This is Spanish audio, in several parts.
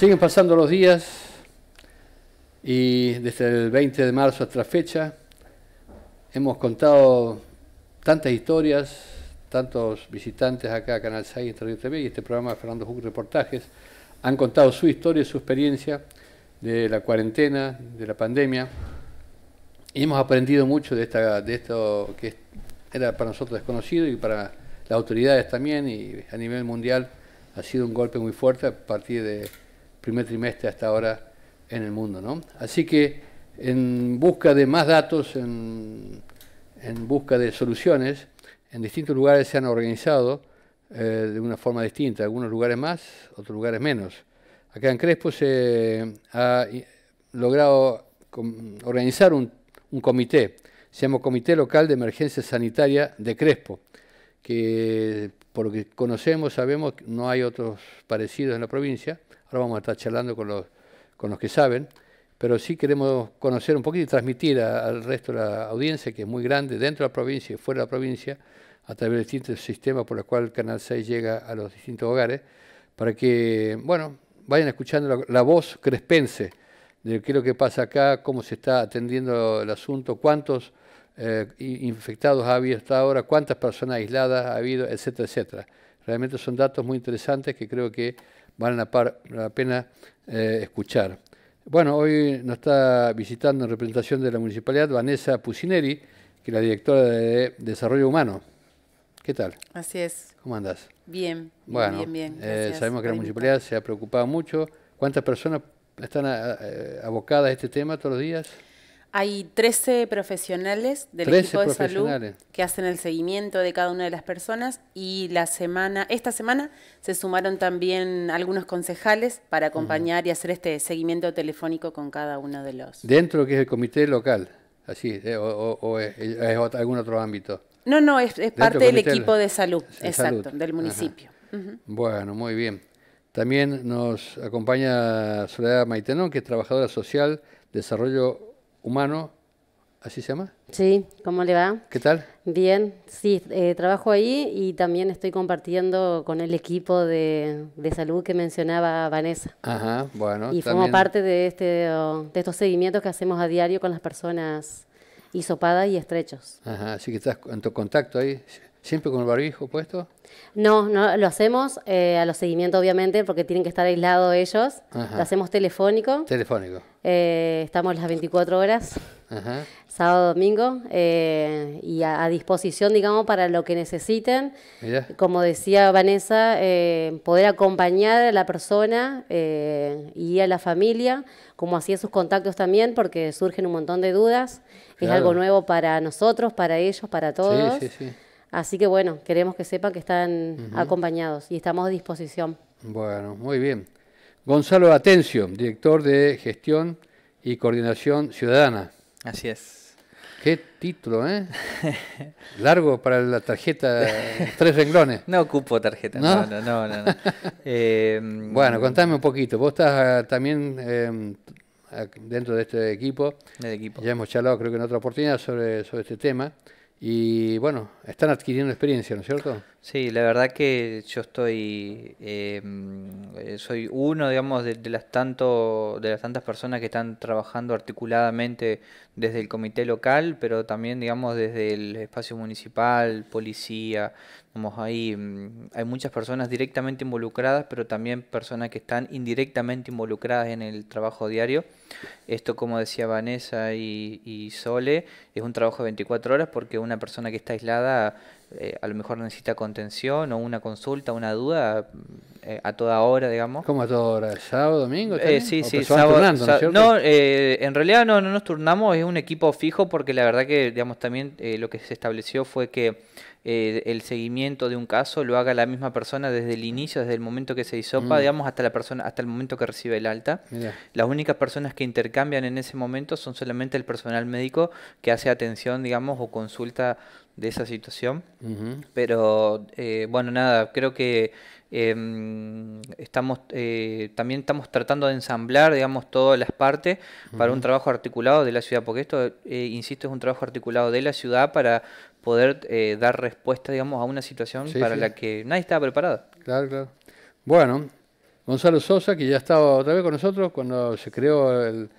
Siguen pasando los días y desde el 20 de marzo hasta la fecha hemos contado tantas historias, tantos visitantes acá a Canal 6 Radio TV y este programa de Fernando Huck Reportajes han contado su historia, y su experiencia de la cuarentena, de la pandemia y hemos aprendido mucho de, esta, de esto que era para nosotros desconocido y para las autoridades también y a nivel mundial ha sido un golpe muy fuerte a partir de primer trimestre hasta ahora en el mundo. ¿no? Así que en busca de más datos, en, en busca de soluciones, en distintos lugares se han organizado eh, de una forma distinta, algunos lugares más, otros lugares menos. Acá en Crespo se ha logrado organizar un, un comité, se llama Comité Local de Emergencia Sanitaria de Crespo, que por lo que conocemos, sabemos, que no hay otros parecidos en la provincia, Ahora vamos a estar charlando con los, con los que saben, pero sí queremos conocer un poquito y transmitir al resto de la audiencia, que es muy grande, dentro de la provincia y fuera de la provincia, a través de distintos sistemas por los cuales Canal 6 llega a los distintos hogares, para que, bueno, vayan escuchando la, voz crespense de qué es lo que pasa acá, cómo se está atendiendo el asunto, cuántos eh, infectados ha habido hasta ahora, cuántas personas aisladas ha habido, etcétera, etcétera. Realmente son datos muy interesantes que creo que valen la, pena eh, escuchar. Bueno, hoy nos está visitando en representación de la municipalidad Vanessa Pusineri, que es la directora de Desarrollo Humano. ¿Qué tal? Así es. ¿Cómo andás? Bien, bueno, bien, bien. Eh, sabemos que la municipalidad se ha preocupado mucho. ¿Cuántas personas están eh, abocadas a este tema todos los días? Hay 13 profesionales del equipo de salud que hacen el seguimiento de cada una de las personas y la semana, esta semana se sumaron también algunos concejales para acompañar y hacer este seguimiento telefónico con cada uno de los. Dentro que es el comité local, así, eh, o, es, algún otro ámbito. No, no, es, parte del equipo de salud, exacto, del municipio. Bueno, muy bien. También nos acompaña Soledad Maitenón, que es trabajadora social, desarrollo humano, ¿así se llama? Sí, ¿cómo le va? ¿Qué tal? Bien, sí, eh, trabajo ahí y también estoy compartiendo con el equipo de, salud que mencionaba Vanessa. Ajá, bueno. Y formo parte de, este, de estos seguimientos que hacemos a diario con las personas hisopadas y estrechos. Ajá, así que estás en tu contacto ahí. ¿Siempre con el barbijo puesto? No, no lo hacemos eh, a los seguimientos, obviamente, porque tienen que estar aislados ellos. Lo hacemos telefónico. Telefónico. Eh, estamos las 24 horas, sábado, domingo, eh, y a, disposición, digamos, para lo que necesiten. Como decía Vanessa, poder acompañar a la persona y a la familia, como hacía sus contactos también, porque surgen un montón de dudas. Es algo nuevo para nosotros, para ellos, para todos. Sí, sí, sí. Así que bueno, queremos que sepan que están acompañados y estamos a disposición. Bueno, muy bien. Gonzalo Atencio, director de Gestión y Coordinación Ciudadana. Así es. Qué título, ¿eh? Largo para la tarjeta, tres renglones. No ocupo tarjeta, no, no, no. Em, bueno, contame un poquito. Vos estás ah, también em, dentro de este equipo. Del equipo. Ya hemos charlado, creo que en otra oportunidad, sobre, sobre este tema. Y bueno, están adquiriendo experiencia, ¿no es cierto? Sí, la verdad que yo estoy, em, eh, soy uno, digamos, de, las de las tantas personas que están trabajando articuladamente desde el comité local, pero también, digamos, desde el espacio municipal, policía, digamos, ahí em, hay, muchas personas directamente involucradas, pero también personas que están indirectamente involucradas en el trabajo diario. Esto, como decía Vanessa y, y Sole, es un trabajo de 24 horas porque una persona que está aislada eh, a lo mejor necesita contención o una consulta, una duda, eh, a toda hora, digamos. ¿Cómo a toda hora? ¿Sábado, domingo? Eh, sí, sí, sábado. ¿no, en realidad no, no nos turnamos, es un equipo fijo porque la verdad que, digamos, también lo que se estableció fue que el seguimiento de un caso lo haga la misma persona desde el inicio, desde el momento que se disopa, mm. digamos, hasta la persona, hasta el momento que recibe el alta. Las únicas personas que intercambian en ese momento son solamente el personal médico que hace atención, digamos, o consulta de esa situación. Pero eh, bueno, nada, creo que em, estamos eh, también estamos tratando de ensamblar, digamos, todas las partes para un trabajo articulado de la ciudad, porque esto, eh, insisto, es un trabajo articulado de la ciudad para poder dar respuesta, digamos, a una situación para la que nadie estaba preparado. Claro, claro. Bueno, Gonzalo Sosa, que ya estaba otra vez con nosotros cuando se creó el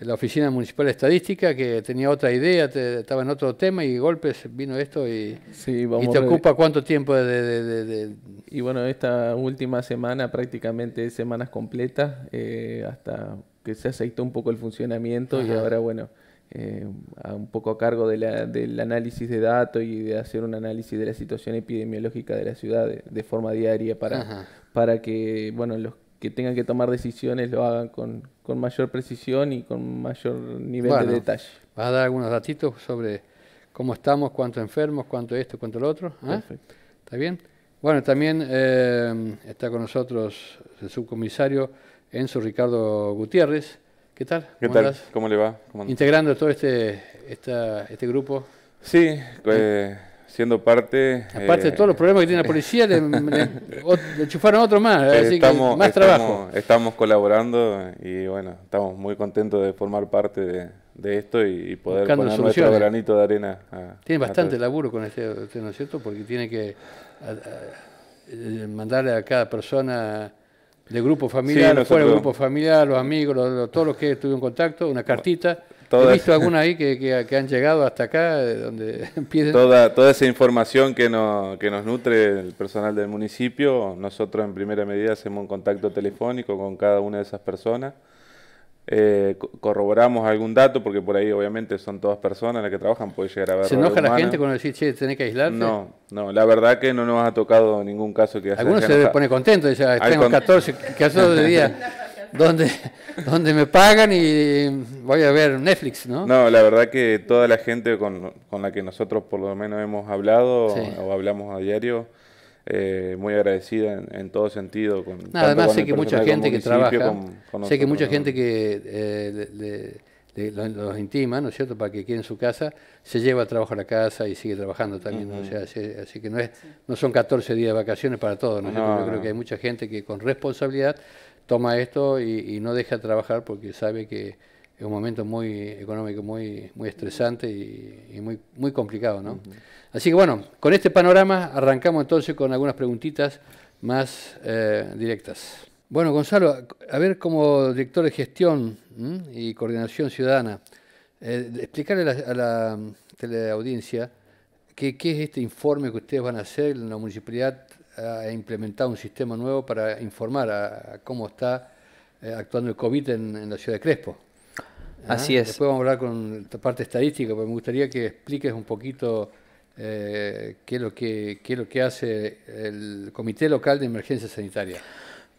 la Oficina Municipal de Estadística, que tenía otra idea, estaba en otro tema y golpes vino esto y, te ocupa cuánto tiempo de, Y bueno, esta última semana, prácticamente semanas completas, eh, hasta que se aceitó un poco el funcionamiento y ahora, bueno, eh, un poco a cargo del análisis de datos y de hacer un análisis de la situación epidemiológica de la ciudad de, forma diaria para, para que, bueno, los que tengan que tomar decisiones lo hagan con, con mayor precisión y con mayor nivel de detalle. ¿Vas a dar algunos datitos sobre cómo estamos, cuántos enfermos, cuánto esto, cuánto lo otro? ¿Ah? Perfecto. ¿Está bien? Bueno, también eh, está con nosotros el subcomisario Enzo Ricardo Gutiérrez. ¿Qué tal? ¿Qué ¿Cómo tal? ¿Cómo le va? Integrando todo este, este grupo. Sí, eh, pues, siendo parte... Aparte de eh, todos los problemas que tiene la policía, le, enchufaron otro más, eh, así que más trabajo. Estamos colaborando y bueno, estamos muy contentos de formar parte de, esto y, poder poner nuestro granito de arena. tiene bastante laburo con este, este, ¿no es cierto? Porque tiene que eh, mandarle a cada persona de grupo familiar, fuera del grupo familiar, los amigos, todos los que estuvieron en contacto, una cartita. Toda visto alguna ahí que, han llegado hasta acá, donde Toda, toda esa información que, no, que nos nutre el personal del municipio, nosotros en primera medida hacemos un contacto telefónico con cada una de esas personas. Eh, corroboramos algún dato, porque por ahí obviamente son todas personas las que trabajan, puede llegar a ver ¿Se enoja la gente cuando decís, che, tenés que aislarte? No, no, la verdad que no nos ha tocado ningún caso que haya Algunos se, pone contento, ya ah, tengo 14 casos de día. donde, donde me pagan y voy a ver Netflix, ¿no? No, la verdad que toda la gente con, la que nosotros por lo menos hemos hablado o hablamos a diario, eh, muy agradecida en, todo sentido. Con, además sé, que mucha, gente que trabaja, sé que mucha gente que los, intima, ¿no es cierto?, para que quede en su casa, se lleva a trabajo a la casa y sigue trabajando también, o sea, así que no, es, no son 14 días de vacaciones para todos, no Yo creo que hay mucha gente que con responsabilidad toma esto y, no deja trabajar porque sabe que es un momento muy económico, muy, muy estresante y, muy, muy complicado, ¿no? Así que bueno, con este panorama arrancamos entonces con algunas preguntitas más eh, directas. Bueno, Gonzalo, a ver como director de gestión y coordinación ciudadana, eh, explicarle a la, mm, teleaudiencia qué es este informe que ustedes van a hacer en la municipalidad ha implementado un sistema nuevo para informar a, cómo está eh, actuando el COVID en, la ciudad de Crespo. ¿Ah? Así es. Después vamos a hablar con la parte estadística, pero me gustaría que expliques un poquito eh, qué, es lo que, qué es lo que hace el Comité Local de Emergencia Sanitaria.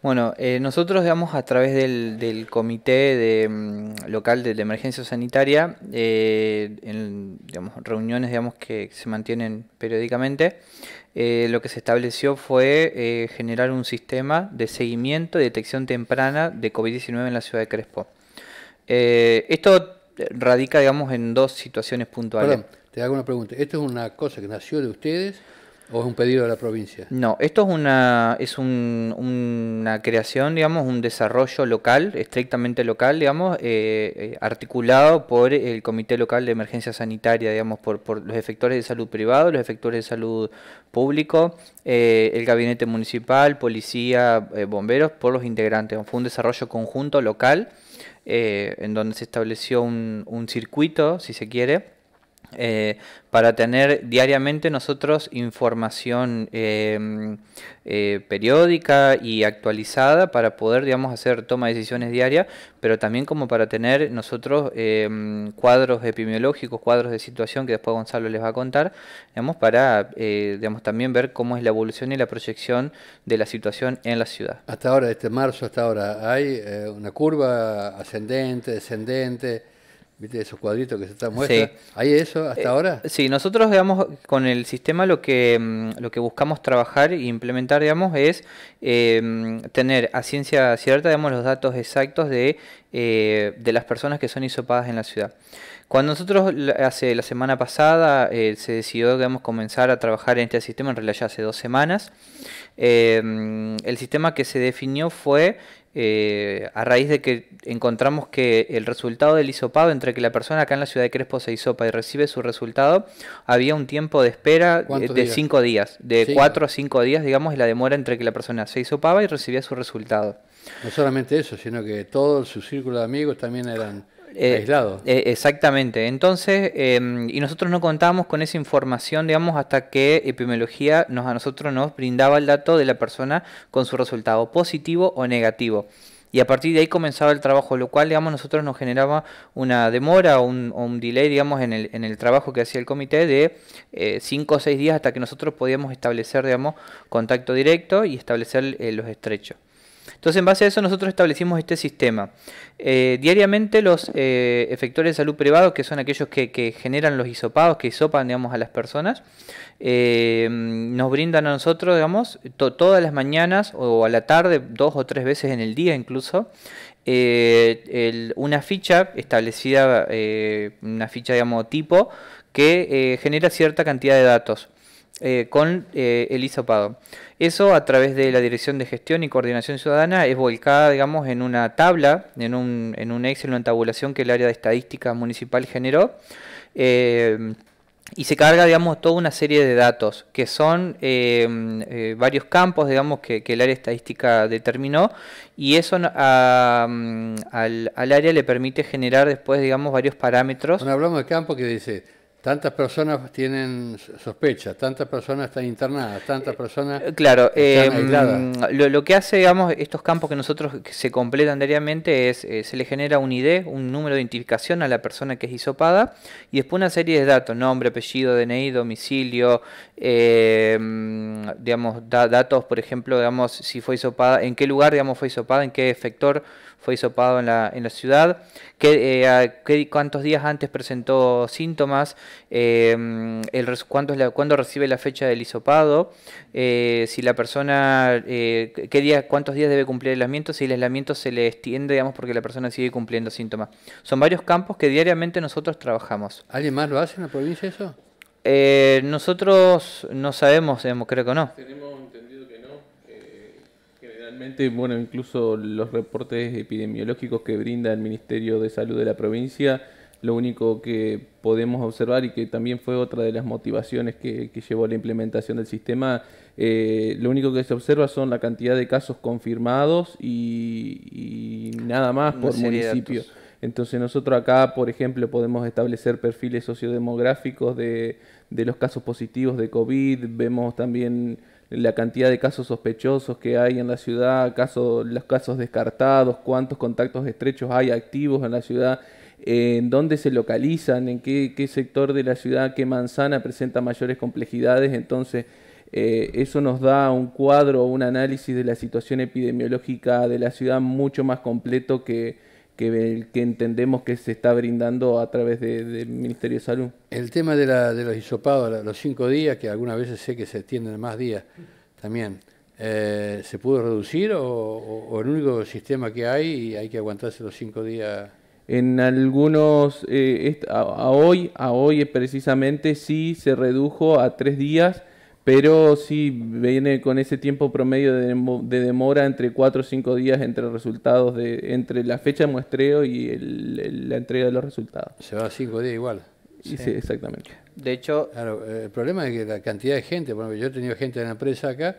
Bueno, eh, nosotros, digamos, a través del, comité mm, local de, emergencia sanitaria, eh, en digamos, reuniones digamos, que se mantienen periódicamente, eh, lo que se estableció fue generar un sistema de seguimiento y detección temprana de COVID-19 en la ciudad de Crespo. esto radica, digamos, en dos situaciones puntuales. Perdón, te hago una pregunta. ¿Esto es una cosa que nació de ustedes ¿O es un pedido de la provincia? No, esto es una, es una creación, digamos, un desarrollo local, estrictamente local, digamos, eh, eh, articulado por el Comité Local de Emergencia Sanitaria, digamos, por, los efectores de salud privado, los efectores de salud público, eh, el gabinete municipal, policía, bomberos, por los integrantes. Fue un desarrollo conjunto local en donde se estableció un circuito, si se quiere, eh, para tener diariamente nosotros información em, eh, periódica y actualizada para poder, digamos, hacer toma de decisiones diaria, pero también como para tener nosotros em, cuadros epidemiológicos, cuadros de situación que después Gonzalo les va a contar, digamos, para, eh, digamos, también ver cómo es la evolución y la proyección de la situación en la ciudad. Hasta ahora, este marzo, hasta ahora, ¿hay una curva ascendente, descendente? ¿Viste esos cuadritos que se están muestra? ¿Hay eso hasta eh, ahora? Sí, nosotros, digamos, con el sistema lo que, mm, lo que buscamos trabajar e implementar, digamos, es em, tener a ciencia cierta, digamos, los datos exactos de, eh, las personas que son isopadas en la ciudad. Cuando nosotros, hace la semana pasada, eh, se decidió, digamos, comenzar a trabajar en este sistema, en realidad ya hace dos semanas, em, el sistema que se definió fue eh, a raíz de que encontramos que el resultado del hisopado, entre que la persona acá en la ciudad de Crespo se hisopa y recibe su resultado, había un tiempo de espera eh, de 5 cinco días, de 4 cuatro a cinco días, digamos, es la demora entre que la persona se hisopaba y recibía su resultado. No solamente eso, sino que todo su círculo de amigos también eran eh, Aislado. Eh, exactamente. Entonces, em, y nosotros no contábamos con esa información, digamos, hasta que epidemiología nos, a nosotros nos brindaba el dato de la persona con su resultado positivo o negativo. Y a partir de ahí comenzaba el trabajo, lo cual, digamos, nosotros nos generaba una demora o un, delay, digamos, en el, en el trabajo que hacía el comité de eh, cinco o seis días hasta que nosotros podíamos establecer, digamos, contacto directo y establecer los estrechos. Entonces, en base a eso, nosotros establecimos este sistema. Eh, diariamente los eh, efectores de salud privados, que son aquellos que, generan los hisopados, que hisopan digamos, a las personas, eh, nos brindan a nosotros, digamos, todas las mañanas o a la tarde, dos o tres veces en el día incluso, una ficha establecida, una ficha, digamos, tipo, que genera cierta cantidad de datos. Eh, con eh, el ISOPADO. Eso a través de la Dirección de Gestión y Coordinación Ciudadana es volcada, digamos, en una tabla, en un, en un Excel, una tabulación que el área de estadística municipal generó. Eh, y se carga, digamos, toda una serie de datos, que son varios campos, digamos, que, el área estadística determinó, y eso mm, al, área le permite generar después, digamos, varios parámetros. Cuando hablamos de campo, que dice Tantas personas tienen sospechas, tantas personas están internadas, tantas eh, personas eh, claro, eh, mm, Lo, que hace, digamos, estos campos que nosotros se completan diariamente es, eh, se le genera un ID, un número de identificación a la persona que es isopada y después una serie de datos, nombre, apellido, DNI, domicilio, mm, digamos, datos, por ejemplo, digamos, si fue isopada, en qué lugar, digamos, fue isopada, en qué efector fue hisopado en la, en la ciudad. ¿Qué, eh, ¿Cuántos días antes presentó síntomas? Eh, ¿Cuándo recibe la fecha del hisopado? Eh, si la persona, ¿qué día, ¿cuántos días debe cumplir el aislamiento? Si el aislamiento se le extiende, digamos, porque la persona sigue cumpliendo síntomas. Son varios campos que diariamente nosotros trabajamos. ¿Alguien más lo hace en la provincia eso? nosotros no sabemos, creo que no. Tenemos bueno, incluso los reportes epidemiológicos que brinda el Ministerio de Salud de la provincia, lo único que podemos observar y que también fue otra de las motivaciones que, llevó a la implementación del sistema, eh, lo único que se observa son la cantidad de casos confirmados y, nada más por municipio. Entonces nosotros acá, por ejemplo, podemos establecer perfiles sociodemográficos de los casos positivos de COVID, vemos también la cantidad de casos sospechosos que hay en la ciudad, casos, los casos descartados, cuántos contactos estrechos hay activos en la ciudad, en dónde se localizan, en qué, sector de la ciudad, qué manzana presenta mayores complejidades. Entonces, eh, eso nos da un cuadro, un análisis de la situación epidemiológica de la ciudad mucho más completo que, que, entendemos que se está brindando a través del Ministerio de Salud. El tema de, los hisopados, los cinco días, que algunas veces sé que se extienden más días también, eh, ¿se pudo reducir o, el único sistema que hay y hay que aguantarse los cinco días? En algunos, eh, a, hoy, a hoy precisamente sí se redujo a tres días pero sí viene con ese tiempo promedio de, demora entre 4 o 5 días entre resultados entre la fecha de muestreo y la entrega de los resultados. Se a 5 días igual. Sí. exactamente. De hecho, eh, el problema es que la cantidad de gente, bueno, yo he tenido gente de la empresa acá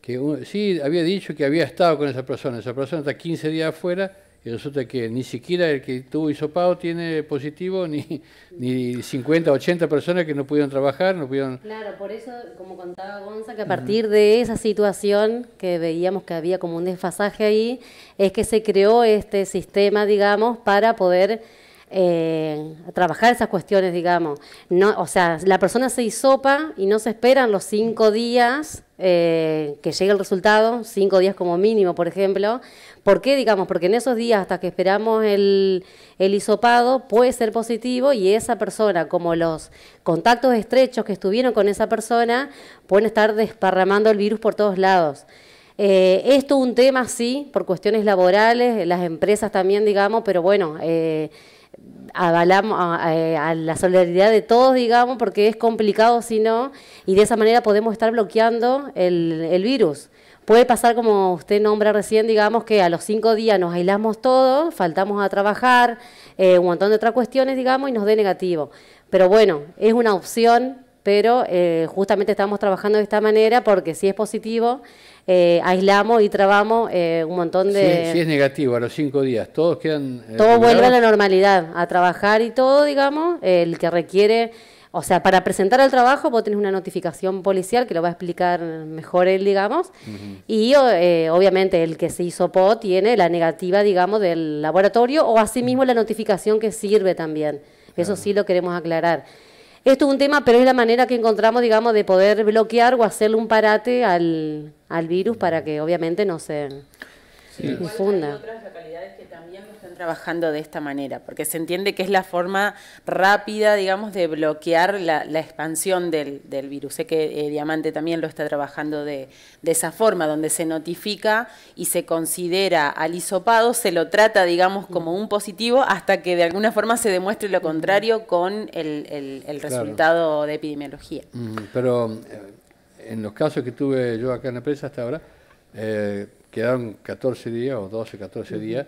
que sí había dicho que había estado con esa persona, esa persona está 15 días afuera y resulta que ni siquiera el que tuvo hisopado tiene positivo, ni, ni 50, 80 personas que no pudieron trabajar, no pudieron... Claro, por eso, como contaba Gonza, que a partir de esa situación que veíamos que había como un desfasaje ahí, es que se creó este sistema, digamos, para poder eh, trabajar esas cuestiones, digamos. No, o sea, la persona se hisopa y no se esperan los cinco días eh, que llegue el resultado, cinco días como mínimo, por ejemplo. ¿Por qué, digamos? Porque en esos días hasta que esperamos el, el hisopado puede ser positivo y esa persona, como los contactos estrechos que estuvieron con esa persona, pueden estar desparramando el virus por todos lados. esto eh, esto un tema, sí, por cuestiones laborales, las empresas también, digamos, pero bueno avalamos a, la solidaridad de todos, digamos, porque es complicado si no, y de esa manera podemos estar bloqueando el, virus. Puede pasar, como usted nombra recién, digamos, que a los cinco días nos aislamos todos, faltamos a trabajar, eh, un montón de otras cuestiones, digamos, y nos dé negativo. Pero bueno, es una opción, pero eh, justamente estamos trabajando de esta manera porque si es positivo, eh, aislamos y trabamos eh, un montón de... Si, es negativo, a los cinco días, todos quedan... Eh, todo vuelve a la normalidad, a trabajar y todo, digamos, el que requiere... O sea, para presentar al trabajo vos tenés una notificación policial que lo va a explicar mejor él, digamos. Y obviamente el que se hizo PO tiene la negativa, digamos, del laboratorio o asimismo la notificación que sirve también. Eso sí lo queremos aclarar. Esto es un tema, pero es la manera que encontramos, digamos, de poder bloquear o hacerle un parate al, virus para que obviamente no se difunda trabajando de esta manera, porque se entiende que es la forma rápida, digamos, de bloquear la, expansión del, virus. Sé que eh, Diamante también lo está trabajando de, esa forma, donde se notifica y se considera al hisopado, se lo trata, digamos, como un positivo hasta que de alguna forma se demuestre lo contrario con el, resultado de epidemiología. Pero eh, en los casos que tuve yo acá en la prensa hasta ahora, eh, quedaron 14 días o 12, 14 días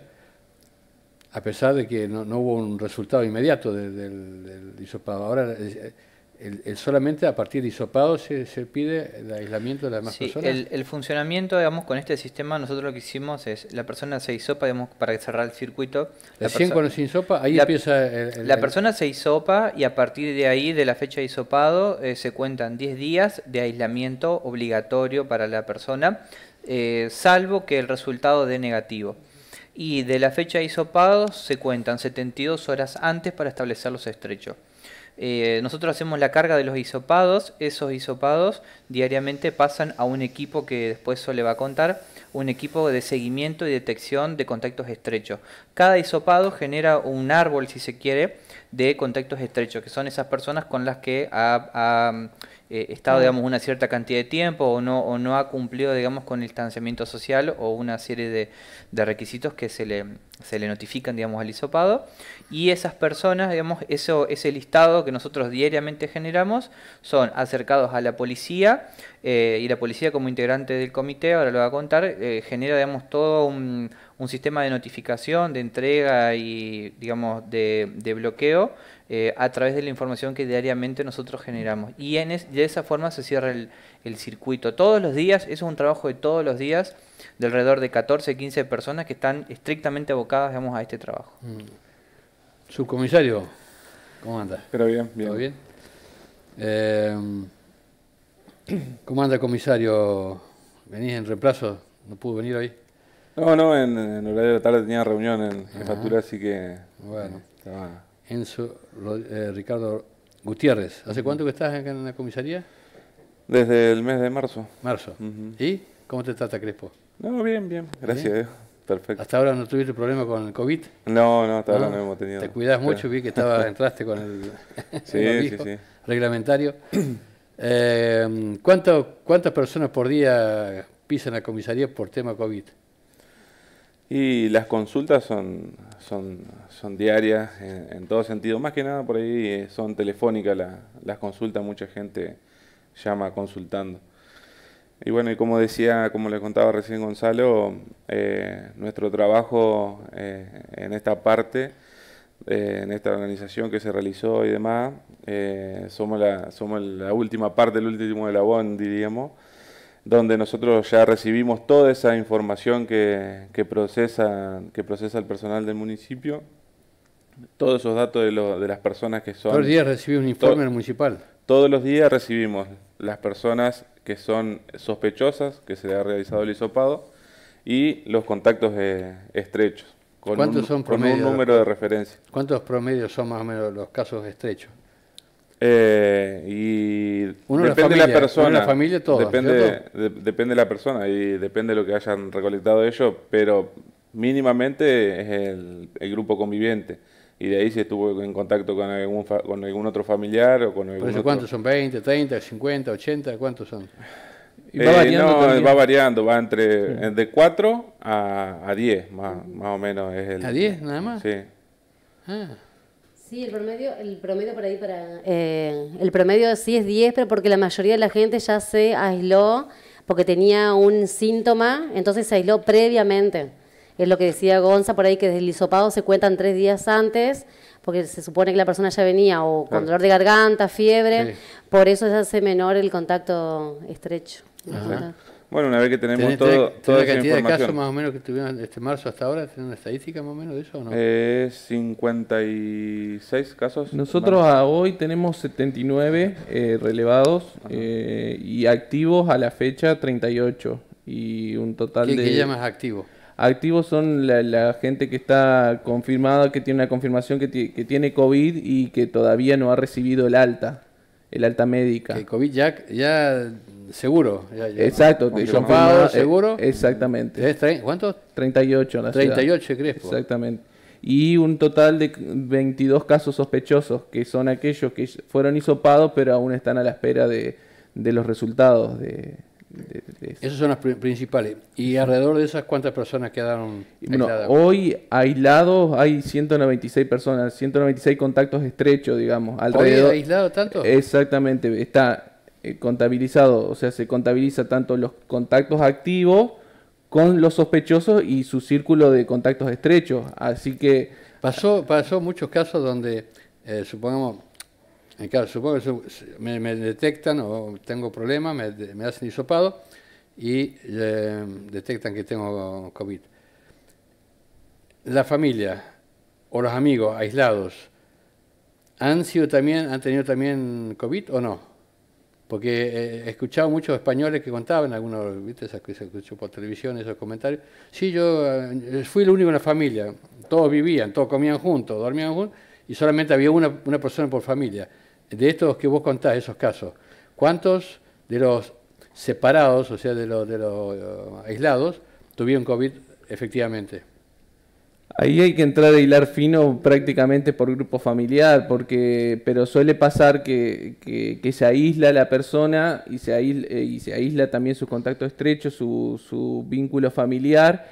a pesar de que no, hubo un resultado inmediato del, del, hisopado. Ahora, eh, el, solamente a partir de hisopado se, pide el aislamiento de las demás personas. El, el funcionamiento, digamos, con este sistema, nosotros lo que hicimos es, la persona se hisopa, digamos, para cerrar el circuito. La Recién con sin ahí empieza el, La persona se hisopa y a partir de ahí, de la fecha de hisopado, eh, se cuentan 10 días de aislamiento obligatorio para la persona, eh, salvo que el resultado dé negativo y de la fecha de hisopados se cuentan 72 horas antes para establecer los estrechos. Eh, nosotros hacemos la carga de los hisopados, esos hisopados diariamente pasan a un equipo que después le va a contar, un equipo de seguimiento y detección de contactos estrechos. Cada hisopado genera un árbol, si se quiere, de contactos estrechos, que son esas personas con las que ha eh, estado, digamos, una cierta cantidad de tiempo o no, o no ha cumplido, digamos, con el distanciamiento social o una serie de requisitos que se le, se le notifican, digamos, al hisopado y esas personas, digamos, eso, ese listado que nosotros diariamente generamos son acercados a la policía eh, y la policía como integrante del comité, ahora lo va a contar, eh, genera, digamos, todo un, sistema de notificación, de entrega y, digamos, de, bloqueo eh, a través de la información que diariamente nosotros generamos. Y en de esa forma se cierra el circuito. Todos los días, eso es un trabajo de todos los días, de alrededor de 14, 15 personas que están estrictamente abocadas digamos, a este trabajo. Mm. Subcomisario, ¿cómo anda? Pero bien, bien. ¿Todo bien? Eh, ¿Cómo anda, comisario? ¿Venís en reemplazo? ¿No pudo venir hoy? No, no, en, horario de la tarde tenía reunión en jefatura, así que... Bueno, Enzo, eh, Ricardo Gutiérrez, ¿hace cuánto que estás acá en la comisaría? Desde el mes de marzo. Marzo. ¿Y cómo te trata Crespo? No, bien, bien. Gracias eh. Perfecto. ¿Hasta ahora no tuviste problema con el COVID? No, no, hasta ahora no, hemos tenido. Te cuidas mucho, vi que estaba, entraste con el, reglamentario. Eh, ¿Cuántas personas por día pisan la comisaría por tema COVID? Y las consultas son, son, son diarias en, todo sentido. Más que nada por ahí eh, son telefónicas las consultas, mucha gente llama consultando. Y bueno, y como decía, como le contaba recién Gonzalo, eh, nuestro trabajo eh, en esta parte, eh, en esta organización que se realizó y demás, somos, la, somos la última parte, el último de la ON, diríamos, donde nosotros ya recibimos toda esa información que, procesa, que procesa el personal del municipio, todos esos datos de, las personas que son... Todos los días recibimos un informe municipal. Todos los días recibimos las personas que son sospechosas, que se le ha realizado el hisopado, y los contactos estrechos. Con ¿Cuántos son número de referencia. ¿Cuántos promedios son más o menos los casos estrechos? Eh, y depende la de la persona. familia, depende, de, depende la persona y depende de lo que hayan recolectado ellos, pero mínimamente es el grupo conviviente y de ahí se estuvo en contacto con algún, con algún otro familiar o con algún ¿Cuántos son? ¿20, 30, 50, 80? ¿Cuántos son? va, eh, variando va variando, va entre eh, de 4 a, a 10, más, más, o menos. Es el, ¿A 10 nada más? Sí. Ah. Sí, el promedio, el promedio por ahí para... Eh, el promedio sí es 10, pero porque la mayoría de la gente ya se aisló porque tenía un síntoma, entonces se aisló previamente. Es lo que decía Gonza por ahí, que desde el se cuentan tres días antes, porque se supone que la persona ya venía o con dolor de garganta, fiebre, por eso se hace menor el contacto estrecho. Bueno, una vez que tenemos todo, toda la cantidad de casos más o menos que tuvieron este marzo hasta ahora? ¿Tienen una estadística más o menos de eso o no? 56 casos. Nosotros a hoy tenemos 79 eh, relevados eh, y activos a la fecha 38 y un total ¿Qué, de... ¿Qué llamas activo? Activos son la, gente que está confirmada, que tiene una confirmación que, tiene COVID y que todavía no ha recibido el alta, el alta médica. El COVID ya, ya seguro. Exacto, eh, seguro. Exactamente. ¿Cuántos? 38 en la 38 ciudad. Exactamente. Y un total de 22 casos sospechosos, que son aquellos que fueron hisopados pero aún están a la espera de, los resultados de, esas son las principales. ¿Y alrededor de esas cuántas personas quedaron bueno, Hoy aislados hay 196 personas, 196 contactos estrechos, digamos. Alrededor, aislado tanto? Exactamente, está eh, contabilizado, o sea, se contabiliza tanto los contactos activos con los sospechosos y su círculo de contactos estrechos. Así que... Pasó, pasó muchos casos donde, eh, supongamos, supongo que me, detectan o tengo problemas, me, me, hacen hisopado y eh, detectan que tengo COVID. La familia o los amigos aislados han sido también han tenido también COVID o no? Porque eh, he escuchado muchos españoles que contaban algunos, viste, que se escuchó por televisión esos comentarios. Sí, yo eh, fui el único en la familia. Todos vivían, todos comían juntos, dormían juntos y solamente había una, una persona por familia. De estos que vos contás, esos casos, ¿cuántos de los separados, o sea, de los de aislados, tuvieron COVID efectivamente. Ahí hay que entrar a hilar fino prácticamente por grupo familiar, porque pero suele pasar que, se aísla la persona y se aísla, eh, y se aísla también su contacto estrecho, su, vínculo familiar,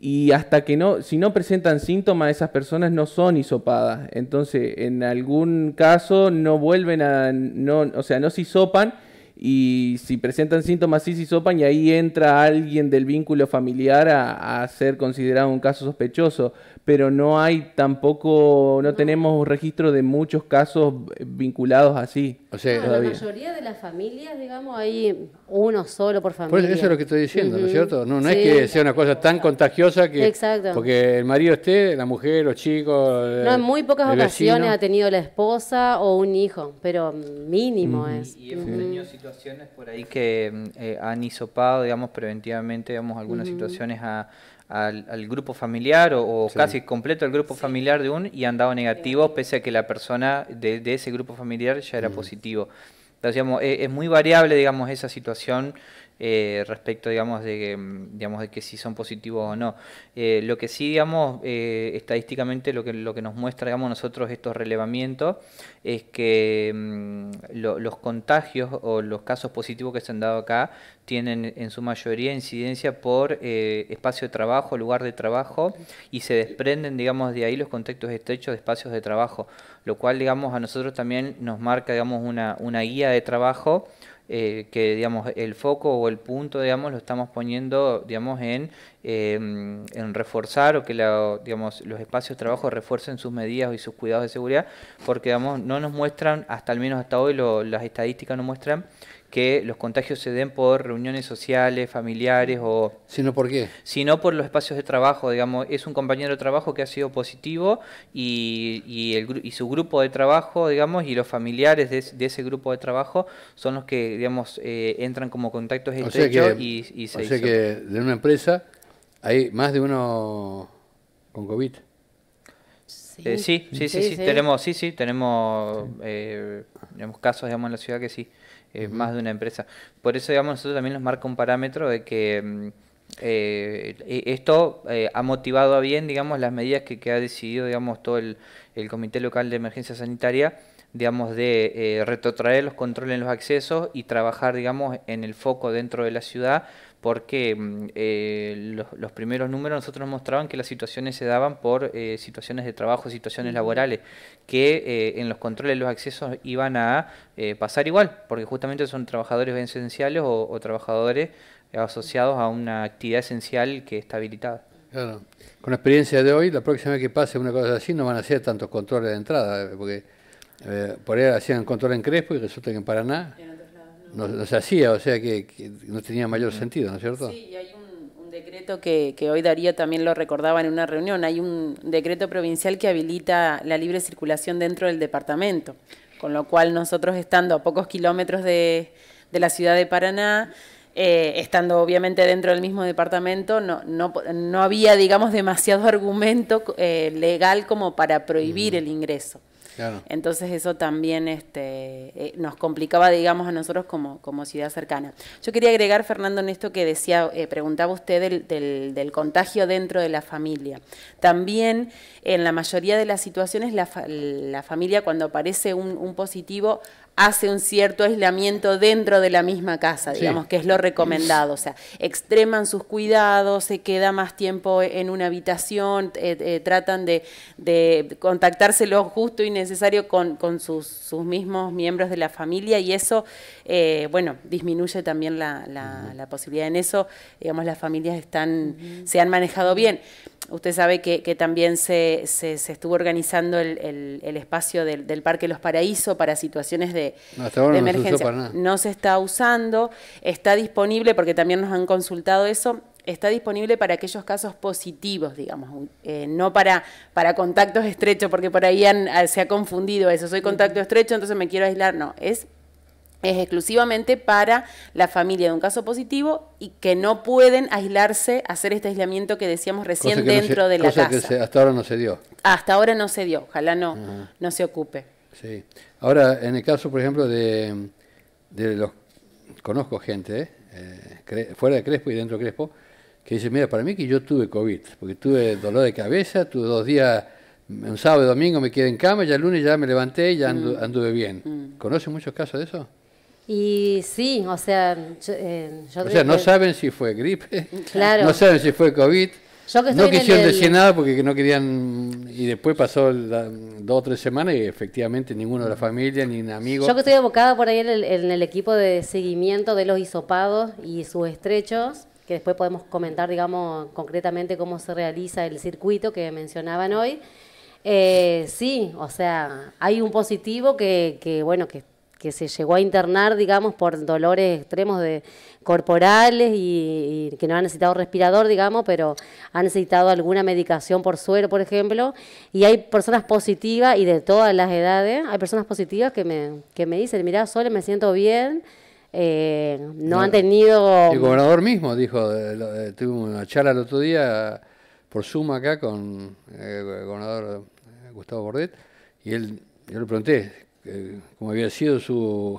y hasta que no, si no presentan síntomas, esas personas no son hisopadas. Entonces, en algún caso no vuelven a, no, o sea, no se hisopan y si presentan síntomas sí sí sopan y ahí entra alguien del vínculo familiar a, ser considerado un caso sospechoso pero no hay tampoco, no, tenemos un registro de muchos casos vinculados así. O sea, la mayoría de las familias, digamos, hay uno solo por familia. eso, es lo que estoy diciendo, ¿no es cierto? No, no es que sea una cosa tan contagiosa que... Porque el marido esté, la mujer, los chicos... no, en muy pocas ocasiones ha tenido la esposa o un hijo, pero mínimo es. Y hemos tenido situaciones por ahí que eh, han hisopado, digamos, preventivamente, digamos, algunas situaciones a al, grupo familiar o, casi completo al grupo familiar de un y han dado negativo, pese a que la persona de, ese grupo familiar ya era mm. positivo. Entonces, digamos, e, es, muy variable, digamos, esa situación eh, respecto, digamos, de, mm, digamos, de que si son positivos o no. Eh, lo que sí, digamos, eh, estadísticamente lo que, lo que nos muestra, digamos, nosotros estos relevamientos es que mm, los contagios o los casos positivos que se han dado acá tienen en su mayoría incidencia por eh, espacio de trabajo, lugar de trabajo, y se desprenden, digamos, de ahí los contextos estrechos de espacios de trabajo, lo cual, digamos, a nosotros también nos marca, digamos, una, guía de trabajo eh, que digamos el foco o el punto digamos lo estamos poniendo digamos en Em, en reforzar o que digamos, los espacios de trabajo refuercen sus medidas y sus cuidados de seguridad, porque no nos muestran, hasta al menos hasta hoy las estadísticas no muestran que los contagios se den por reuniones sociales, familiares o... ¿Sino por qué? Sino por los espacios de trabajo, digamos, es un compañero de trabajo que ha sido positivo y, su grupo de trabajo, digamos, y los familiares de, ese grupo de trabajo son los que, digamos, eh, entran como contactos estrechos y, O que de una empresa hay más de uno con COVID. Eh, sí, sí, sí, sí, tenemos, sí, sí, tenemos, eh, tenemos casos, digamos, en la ciudad que sí, eh, más de una empresa. Por eso, digamos, nosotros también nos marca un parámetro de que mm, e, esto ha motivado a bien, digamos, las medidas que, ha decidido, digamos, todo el, el Comité Local de Emergencia Sanitaria, digamos, de retrotraer los controles en los accesos y trabajar, digamos, en el foco dentro de la ciudad porque mm, eh, los, primeros números nosotros mostraban que las situaciones se daban por eh, situaciones de trabajo, situaciones laborales, que eh, en los controles de los accesos iban a pasar igual, porque justamente son trabajadores esenciales o, trabajadores asociados a una actividad esencial que está habilitada. Claro. Con la experiencia de hoy, la próxima vez que pase una cosa así no van a hacer tantos controles de entrada, porque por ahí hacían control en Crespo y resulta que en Paraná... No se hacía, o sea que, no tenía mayor sentido, ¿no es cierto? Sí, y hay un, decreto que, que, hoy Darío también lo recordaba en una reunión, hay un decreto provincial que habilita la libre circulación dentro del departamento, con lo cual nosotros estando a pocos kilómetros de, de la ciudad de Paraná, eh, estando obviamente dentro del mismo departamento, no, no, había, digamos, demasiado argumento eh, legal como para prohibir el ingreso. Entonces eso también este, eh, nos complicaba, digamos, a nosotros como, como ciudad cercana. Yo quería agregar, Fernando, en esto que decía, eh, preguntaba usted del, del, contagio dentro de la familia. También en la mayoría de las situaciones la, familia cuando aparece un positivo hace un cierto aislamiento dentro de la misma casa, digamos, que es lo recomendado. O sea, extreman sus cuidados, se queda más tiempo en una habitación, eh, eh, tratan de, de, contactarse lo justo y necesario con, sus mismos miembros de la familia y eso eh, bueno, disminuye también la, la, posibilidad en eso. Digamos, las familias están, se han manejado bien. Usted sabe que, que también se, se, estuvo organizando el, el, espacio del, del, Parque Los Paraíso para situaciones de, emergencia. No se, está usando, está disponible, porque también nos han consultado eso, está disponible para aquellos casos positivos, digamos, eh, no para, para contactos estrechos, porque por ahí ah, se ha confundido eso, soy contacto estrecho, entonces me quiero aislar, no, es es exclusivamente para la familia de un caso positivo y que no pueden aislarse, hacer este aislamiento que decíamos recién dentro de la cosa Que hasta ahora no se dio. Hasta ahora no se dio, ojalá no, no se ocupe. Sí. Ahora, en el caso, por ejemplo, de, los... Conozco gente, eh, fuera de Crespo y dentro de Crespo, que dice, mira, para mí que yo tuve COVID, porque tuve dolor de cabeza, tuve dos días un sábado y domingo me quedé en cama, ya el lunes ya me levanté y ya mm. anduve bien. Mm. ¿Conoce muchos casos de eso? Y sí, o sea, eh, O sea, no saben si fue gripe, claro. no saben si fue COVID. Yo que no quisieron decir nada porque no querían. Y después pasó dos o tres semanas y efectivamente ninguno de la familia ni un amigo. Yo que estoy abocada por ahí en el, equipo de seguimiento de los hisopados y sus estrechos, que después podemos comentar, digamos, concretamente cómo se realiza el circuito que mencionaban hoy. Eh, sí, o sea, hay un positivo que, que bueno, que que se llegó a internar, digamos, por dolores extremos de corporales y, que no ha necesitado respirador, digamos, pero ha necesitado alguna medicación por suero, por ejemplo. Y hay personas positivas y de todas las edades, hay personas positivas que me, dicen, mirá, Sole, me siento bien. Eh, no, han tenido... El gobernador mismo dijo, eh, eh tuve una charla el otro día por suma acá con eh, el gobernador Gustavo Bordet, y él, yo le pregunté, como había sido su,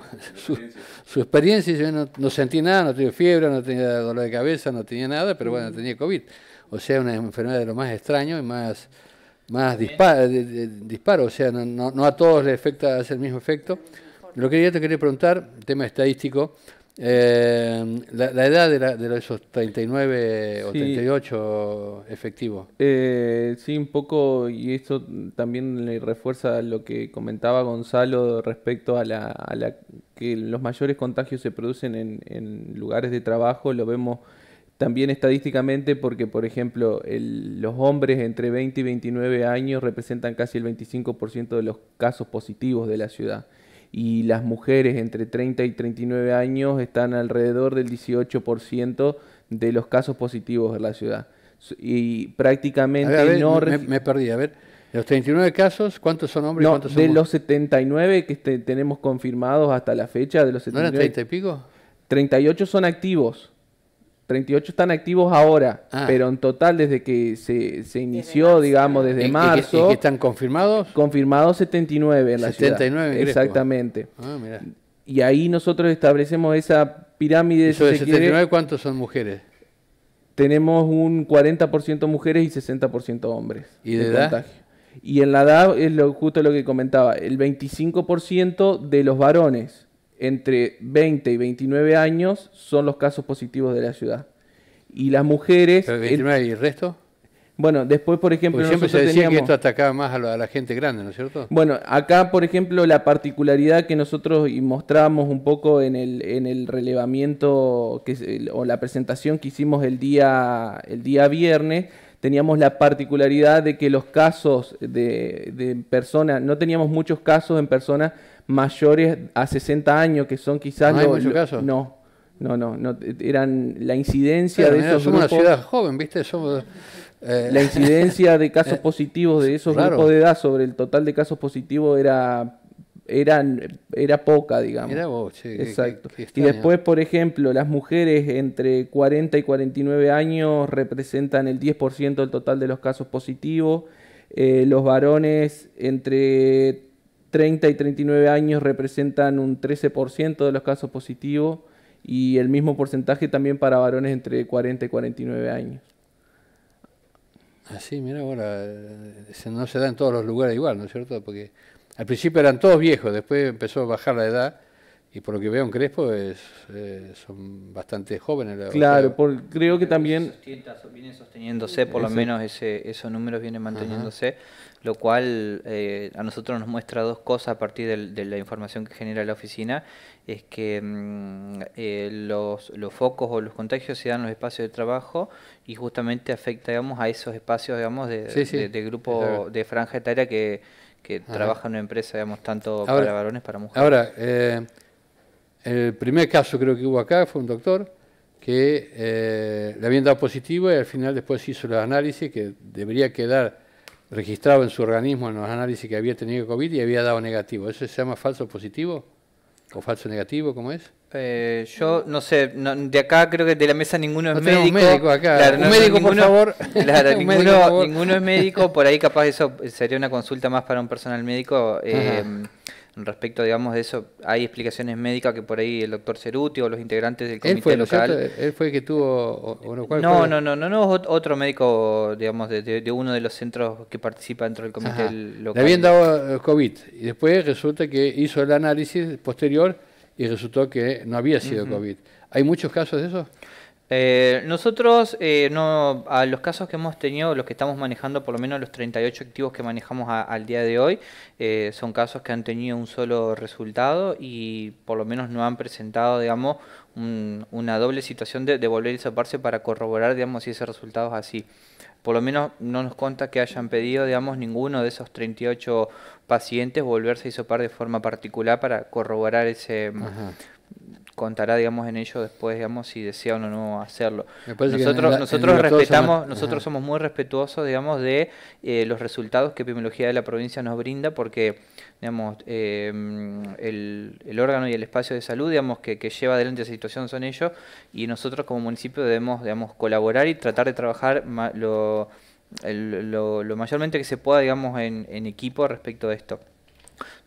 su, experiencia, yo no, sentí nada, no tenía fiebre, no tenía dolor de cabeza, no tenía nada, pero bueno, tenía COVID. O sea, una enfermedad de lo más extraño y más, más disparo, o sea, no, a todos le afecta, hace el mismo efecto. Lo que yo te quería preguntar, tema estadístico, eh, la, edad de, la, de esos 39 o 38 efectivos. Eh, sí, un poco, y esto también refuerza lo que comentaba Gonzalo respecto a la, que los mayores contagios se producen en, lugares de trabajo, lo vemos también estadísticamente porque, por ejemplo, los hombres entre 20 y 29 años representan casi el 25% de los casos positivos de la ciudad y las mujeres entre 30 y 39 años están alrededor del 18% de los casos positivos en la ciudad. Y prácticamente no... Me, perdí, a ver. De los 39 casos, ¿cuántos son hombres y cuántos son de los 79 que este, tenemos confirmados hasta la fecha, de los 79... ¿No eran 30 y pico? 38 son activos. 38 están activos ahora, ah. pero en total desde que se, inició, digamos, desde marzo. Y que, están confirmados? Confirmados 79 en la 79 Exactamente. Ah, mirá. Y ahí nosotros establecemos esa pirámide. ¿Y sobre 79 cuántos son mujeres? Tenemos un 40% mujeres y 60% hombres. ¿Y de, Y en la edad es lo, justo lo que comentaba, el 25% de los varones entre 20 y 29 años son los casos positivos de la ciudad. Y las mujeres... resto? Bueno, después, por ejemplo... siempre se decía que esto atacaba más a la, gente grande, ¿no es cierto? Bueno, acá, por ejemplo, la particularidad que nosotros mostrábamos un poco en el, en el relevamiento que, o la presentación que hicimos el día, el día viernes, teníamos la particularidad de que los casos de, de personas, no teníamos muchos casos en personas mayores a 60 años, que son quizás... No, no, no, no, eran la incidencia de esos una ciudad joven, ¿viste? Eh, la incidencia de casos eh, positivos de esos grupos de edad sobre el total de casos positivos era eran, era poca, digamos. Exacto. y después, por ejemplo, las mujeres entre 40 y 49 años representan el 10% del total de los casos positivos. Eh, los varones entre 30 y 39 años representan un 13% de los casos positivos y el mismo porcentaje también para varones entre 40 y 49 años. Así, ah, mira, ahora eh, no se da en todos los lugares igual, ¿no es cierto? Porque al principio eran todos viejos, después empezó a bajar la edad y por lo que veo en Crespo es, eh, son bastante jóvenes. La claro, creo que también... vienen sosteniéndose, por lo menos ese, esos números vienen manteniéndose lo cual eh, a nosotros nos muestra dos cosas a partir de, la información que genera la oficina, es que mm, eh, los, focos o los contagios se dan en los espacios de trabajo y justamente afecta a esos espacios digamos, de, grupo de franja etaria que, que trabaja en una empresa digamos, tanto para varones para mujeres. Ahora, eh, el primer caso creo que hubo acá fue un doctor que le habían dado positivo y al final después hizo los análisis que debería quedar registrado en su organismo en los análisis que había tenido COVID y había dado negativo. ¿Eso se llama falso positivo? ¿O falso negativo? ¿Cómo es? Eh, yo no sé, de acá creo que de la mesa ninguno es médico. Un médico acá. Claro, médico, ninguno, por favor. ninguno, ninguno, es médico, por ahí capaz eso sería una consulta más para un personal médico. Eh, respecto, digamos, de eso, hay explicaciones médicas que por ahí el doctor Ceruti o los integrantes del comité fue, local. ¿no Él fue el que tuvo. no, no, no, no, no, otro médico, digamos, de, uno de los centros que participa dentro del comité local. Le habían dado eh, COVID y después resulta que hizo el análisis posterior y resultó que no había sido COVID. ¿Hay muchos casos de eso? Eh, nosotros, eh, no, a los casos que hemos tenido, los que estamos manejando, por lo menos los 38 activos que manejamos al día de hoy, eh, son casos que han tenido un solo resultado y por lo menos no han presentado, digamos, una doble situación de, volver a soparse para corroborar, digamos, si ese resultado es así. Por lo menos no nos cuenta que hayan pedido, digamos, ninguno de esos 38 pacientes volverse a isopar de forma particular para corroborar ese contará, digamos, en ello después, digamos, si desea o no hacerlo. Nosotros, nosotros respetamos, somos, nosotros somos muy respetuosos, digamos, de eh, los resultados que Epidemiología de la provincia nos brinda, porque, digamos, em, el, órgano y el espacio de salud, digamos, que, lleva adelante esa situación son ellos, y nosotros como municipio debemos, digamos, colaborar y tratar de trabajar lo, mayormente que se pueda, digamos, en, en equipo respecto a esto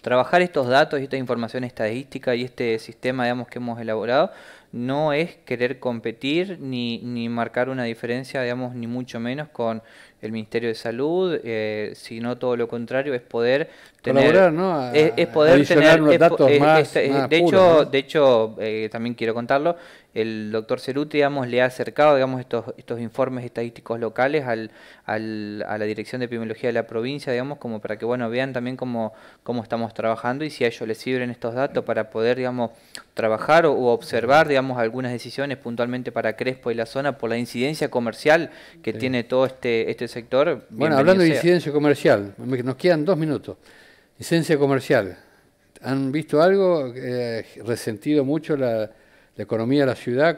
trabajar estos datos y esta información estadística y este sistema digamos, que hemos elaborado no es querer competir ni, ni marcar una diferencia, digamos, ni mucho menos con, el Ministerio de Salud, eh, no todo lo contrario, es poder tener... ¿no? es, poder tener... datos eh, este, eh, de, hecho, de, hecho, eh, también quiero contarlo, el doctor Ceruti, digamos, le ha acercado, digamos, estos, estos informes estadísticos locales al, al, a la Dirección de Epidemiología de la provincia, digamos, como para que, bueno, vean también cómo, cómo estamos trabajando y si a ellos les sirven estos datos para poder, digamos, trabajar o, observar, digamos, algunas decisiones puntualmente para Crespo y la zona por la incidencia comercial que tiene todo este, este bueno, hablando de incidencia comercial, nos quedan dos minutos. Incidencia comercial. ¿Han visto algo? Eh, ¿Resentido mucho la, economía de la ciudad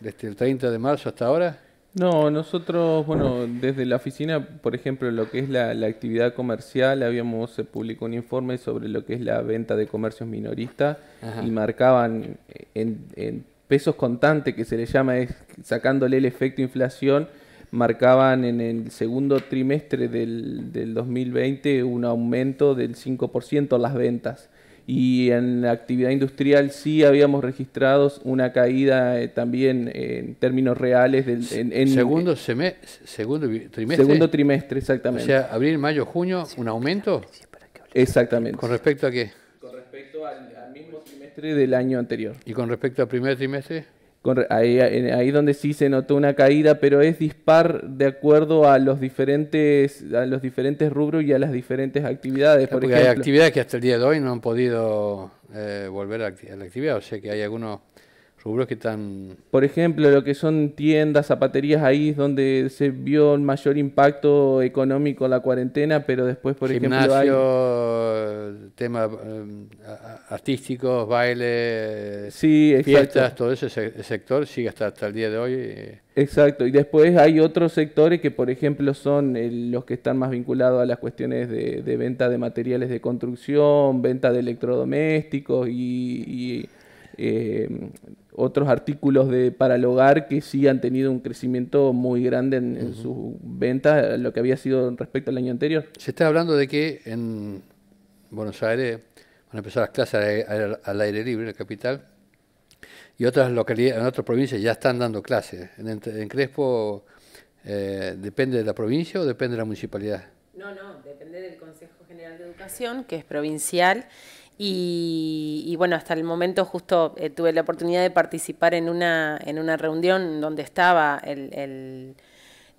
desde el 30 de marzo hasta ahora? No, nosotros, bueno, desde la oficina, por ejemplo, lo que es la, actividad comercial, habíamos se eh, publicó un informe sobre lo que es la venta de comercios minoristas y marcaban en, pesos contantes, que se le llama, sacándole el efecto inflación, marcaban en el segundo trimestre del, del 2020 un aumento del 5% las ventas. Y en la actividad industrial sí habíamos registrado una caída eh, también en términos reales. en, segundo, segundo trimestre. Segundo trimestre, exactamente. O sea, abril, mayo, junio, un aumento. Exactamente. ¿Con respecto a qué? Con respecto al mismo trimestre del año anterior. ¿Y con respecto al primer trimestre? ahí, ahí, donde sí se notó una caída, pero es dispar de acuerdo a los diferentes, a los diferentes rubros y a las diferentes actividades. porque hay actividades que hasta el día de hoy no han podido eh, volver a, la actividad, o sea que hay algunos por ejemplo, lo que son tiendas, zapaterías, ahí es donde se vio el mayor impacto económico la cuarentena, pero después, por ejemplo, hay... temas eh, artísticos, baile, sí, fiestas, todo ese sector sigue hasta, el día de hoy. Eh. Exacto, y después hay otros sectores que, por ejemplo, son eh, los que están más vinculados a las cuestiones de, venta de materiales de construcción, venta de electrodomésticos y otros artículos de, para el hogar que sí han tenido un crecimiento muy grande en, sus ventas, lo que había sido respecto al año anterior. Se está hablando de que en Buenos Aires van a empezar las clases al, aire libre, en la capital, y otras localidades, en otras provincias ya están dando clases. En, Crespo, eh, ¿depende de la provincia o depende de la municipalidad? No, no, depende del Consejo General de Educación, que es provincial, y, bueno, hasta el momento justo eh, tuve la oportunidad de participar en una, en una reunión donde estaba el, el,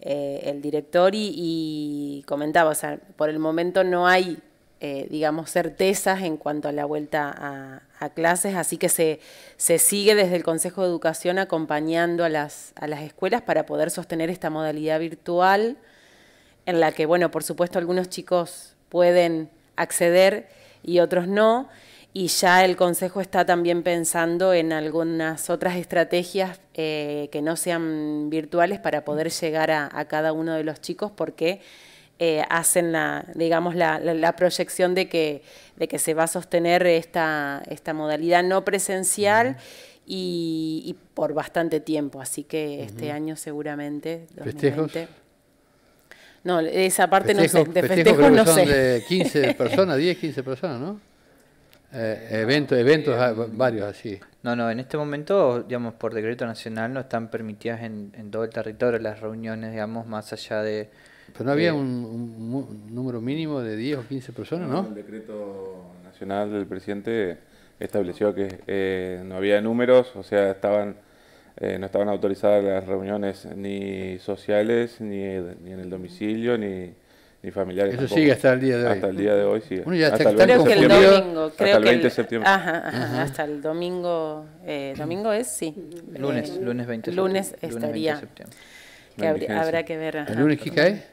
eh, director y, comentaba, o sea, por el momento no hay, eh, digamos, certezas en cuanto a la vuelta a, clases, así que se, se, sigue desde el Consejo de Educación acompañando a las, a las escuelas para poder sostener esta modalidad virtual en la que, bueno, por supuesto algunos chicos pueden acceder y otros no. Y ya el Consejo está también pensando en algunas otras estrategias eh, que no sean virtuales para poder llegar a, cada uno de los chicos porque eh, hacen la, digamos, la, proyección de que, de que se va a sostener esta, esta modalidad no presencial. Y, por bastante tiempo, así que este año seguramente. 2020, no, esa parte no sé. De son de 15 personas, 10, 15 personas, ¿no? Eh, eventos, ah, varios así. No, no, en este momento, digamos, por decreto nacional no están permitidas en, todo el territorio las reuniones, digamos, más allá de... Pero no había un, número mínimo de 10 o 15 personas, ¿no? El decreto nacional del presidente estableció que eh, no había números, o sea, estaban eh, no estaban autorizadas las reuniones ni sociales, ni, ni en el domicilio, ni, ni familiares. Eso sigue hasta el día de hoy. Hasta el día de hoy, sí. Bueno, hasta, el 20 el domingo. Creo hasta el 20 de septiembre. hasta el domingo. Eh, ¿Domingo es? Sí. Lunes, lunes 20 de Lunes estaría. septiembre. Que habrá que ver. ¿El lunes qué cae?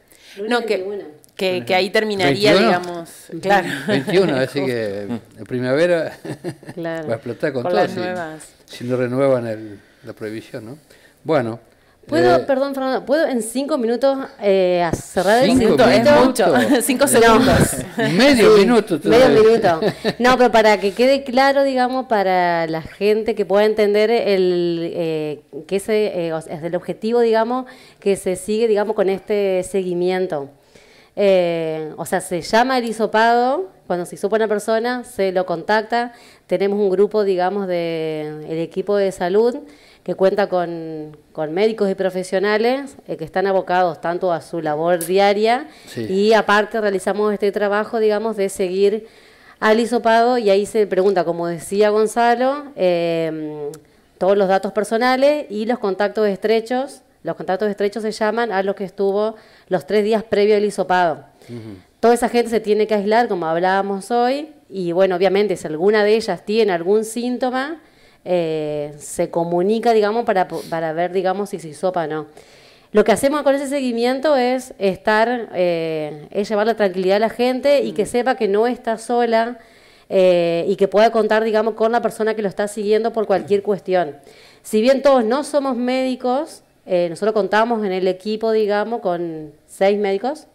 No, que, que, ahí terminaría, digamos. Claro. 21, así que en primavera claro. va a explotar con, con todo. Las nuevas. si no renuevan el la prohibición, ¿no? Bueno. ¿Puedo, eh, perdón, Fernando, ¿puedo en cinco minutos eh, cerrar el circuito? Es cinco segundos. Medio minuto. Medio minuto. No, pero para que quede claro, digamos, para la gente que pueda entender el eh, que es el objetivo, digamos, que se sigue, digamos, con este seguimiento. o sea, se llama el hisopado, cuando se hisopa una persona, se lo contacta, tenemos un grupo, digamos, del equipo de salud que cuenta con, médicos y profesionales eh, que están abocados tanto a su labor diaria y aparte realizamos este trabajo, digamos, de seguir al hisopado y ahí se pregunta, como decía Gonzalo, em, todos los datos personales y los contactos estrechos. Los contactos estrechos se llaman a los que estuvo los tres días previo al hisopado. Toda esa gente se tiene que aislar, como hablábamos hoy, y bueno, obviamente si alguna de ellas tiene algún síntoma, eh, se comunica, digamos, para, ver, digamos, si se sopa o no. Lo que hacemos con ese seguimiento es estar, eh, es llevar la tranquilidad a la gente y que mm. sepa que no está sola eh, y que pueda contar, digamos, con la persona que lo está siguiendo por cualquier mm. cuestión. Si bien todos no somos médicos, nosotros contamos en el equipo, digamos, con seis médicos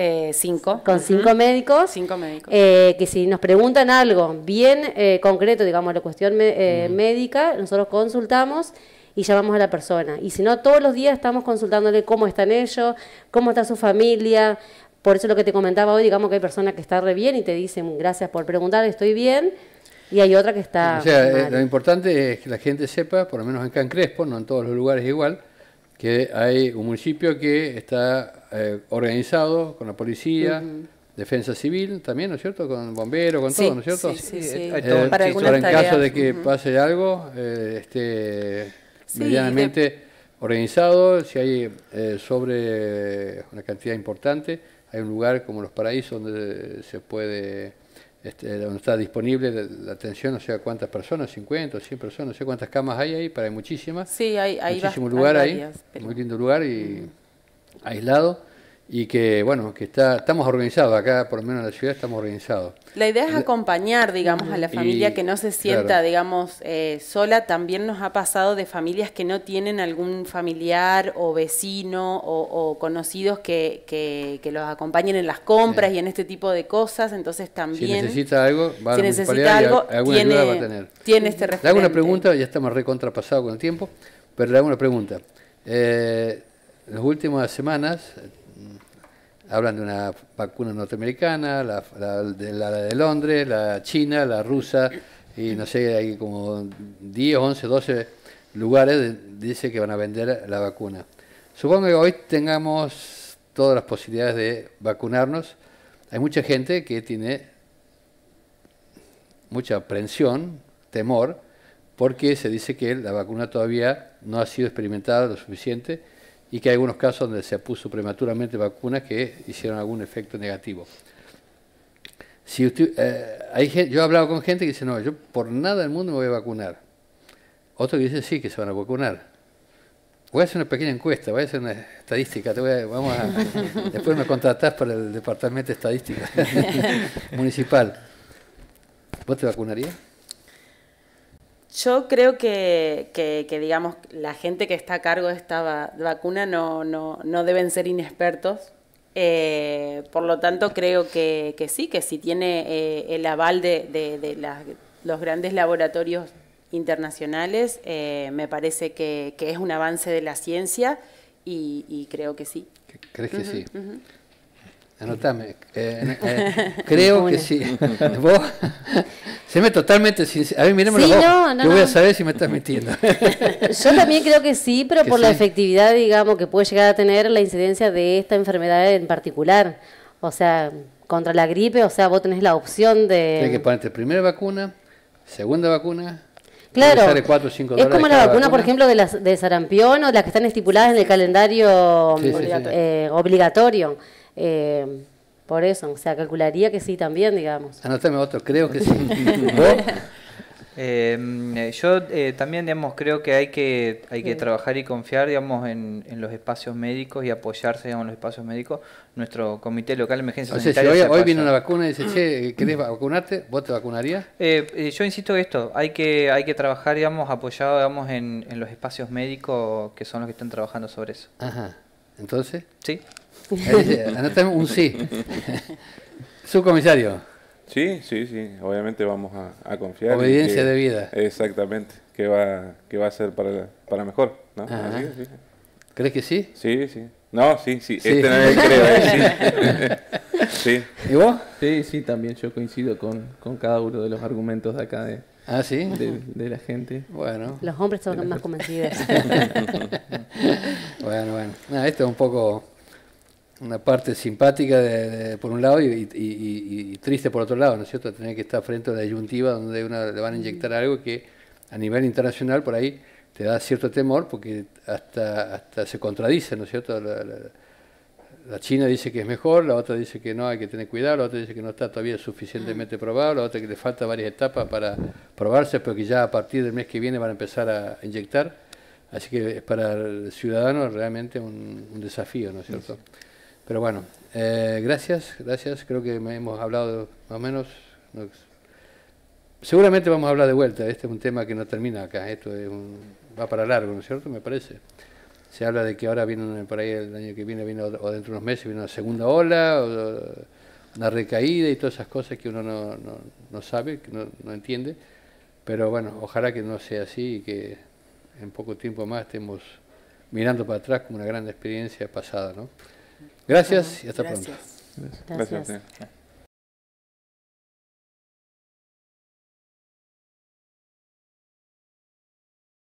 eh, cinco. Con cinco médicos. Cinco médicos. Eh, que si nos preguntan algo bien eh, concreto, digamos, la cuestión médica, nosotros consultamos y llamamos a la persona. Y si no, todos los días estamos consultándole cómo están ellos, cómo está su familia. Por eso lo que te comentaba hoy, digamos que hay personas que están re bien y te dicen gracias por preguntar, estoy bien. Y hay otra que está. O sea, lo importante es que la gente sepa, por lo menos acá en Crespo, no en todos los lugares igual, que hay un municipio que está eh, organizado con la policía, defensa civil también, ¿no es cierto? Con bomberos, con todo, ¿no es cierto? Sí, sí, sí. Eh, para, en caso de que pase algo, eh, esté medianamente organizado, si hay sobre una cantidad importante, hay un lugar como los paraísos donde se puede este, donde está disponible la, atención, no sé cuántas personas, 50 o 100 personas, no sé cuántas camas hay ahí, pero hay muchísimas. Sí, hay, Muchísimo lugar ahí, muy lindo lugar y aislado y que bueno, que está, estamos organizados acá, por lo menos en la ciudad estamos organizados. La idea es acompañar, digamos, a la familia que no se sienta, digamos, eh, sola. También nos ha pasado de familias que no tienen algún familiar o vecino o, conocidos que, los acompañen en las compras y en este tipo de cosas. Entonces también... Si necesita algo, va si necesita algo, tiene, este referente. Le hago una pregunta, ya estamos recontrapasados con el tiempo, pero le hago una pregunta. en eh, las últimas semanas hablan de una vacuna norteamericana, la, de, Londres, la china, la rusa, y no sé, hay como 10, 11, 12 lugares dice que van a vender la vacuna. Supongo que hoy tengamos todas las posibilidades de vacunarnos. Hay mucha gente que tiene mucha aprensión, temor, porque se dice que la vacuna todavía no ha sido experimentada lo suficiente y que hay algunos casos donde se puso prematuramente vacunas que hicieron algún efecto negativo. Si eh, hay yo he hablado con gente que dice, no, yo por nada del mundo me voy a vacunar. Otro que dice, sí, que se van a vacunar. Voy a hacer una pequeña encuesta, voy a hacer una estadística, vamos a, después me contratás para el departamento de estadística municipal. ¿Vos te vacunarías? Yo creo que, que, digamos, la gente que está a cargo de esta vacuna no, deben ser inexpertos. Eh, por lo tanto, creo que, sí, que si tiene eh, el aval de, los grandes laboratorios internacionales, eh, me parece que, es un avance de la ciencia y, creo que sí. ¿Crees que sí? Anotame. creo que sí. Se me totalmente A mí miremos No, Yo voy a saber si me estás mintiendo. Yo también creo que sí, pero por la efectividad, digamos, que puede llegar a tener la incidencia de esta enfermedad en particular. O sea, contra la gripe, o sea, vos tenés la opción de... Tienes que ponerte primera vacuna, segunda vacuna, Claro. 4, 5 es como la vacuna, por ejemplo, de, las, de sarampión o las que están estipuladas en el calendario eh, obligatorio. Eh, por eso, o sea, calcularía que sí también, digamos. Anótame otro, creo que sí. Em, yo eh, también, digamos, creo que hay que, hay que trabajar y confiar, digamos, en, los espacios médicos y apoyarse digamos, en los espacios médicos. Nuestro comité local de emergencia o sea, hoy, viene una vacuna y dice, che, mm. ¿querés vacunarte? ¿Vos te vacunarías? Eh, eh, yo insisto en esto, hay que, hay que trabajar, digamos, apoyado, digamos, en, en los espacios médicos que son los que están trabajando sobre eso. Ajá, entonces. Sí. un sí. Subcomisario. Sí, sí, sí. Obviamente vamos a, confiar. Obediencia de vida. Exactamente. Que va, que va a ser para, para mejor? ¿no? ¿Crees que sí? Sí, sí. No, sí, sí. Este no es el creo. ¿eh? Sí. ¿Y vos? Sí, sí, también yo coincido con, con cada uno de los argumentos de acá de, ¿Ah, sí? de, la gente. Bueno. Los hombres son más convencidos. bueno, bueno. esto es un poco una parte simpática de, por un lado y, triste por otro lado, ¿no es cierto? Tener que estar frente a la disyuntiva donde le van a inyectar algo que a nivel internacional por ahí te da cierto temor porque hasta, hasta se contradice, ¿no es cierto? La, China dice que es mejor, la otra dice que no, hay que tener cuidado, la otra dice que no está todavía suficientemente mm. probado, la otra que le falta varias etapas para probarse, pero que ya a partir del mes que viene van a empezar a inyectar. Así que es para el ciudadano realmente un, desafío, ¿no es cierto? Pero bueno, eh, gracias, gracias. Creo que hemos hablado más o menos. seguramente vamos a hablar de vuelta. Este es un tema que no termina acá. Esto es va para largo, ¿no es cierto? Me parece. Se habla de que ahora viene por ahí el año que viene, viene o dentro de unos meses viene una segunda ola, o una recaída y todas esas cosas que uno no, sabe, que no, entiende. Pero bueno, ojalá que no sea así y que en poco tiempo más estemos mirando para atrás como una gran experiencia pasada, ¿no? Gracias y hasta pronto. Gracias. Gracias.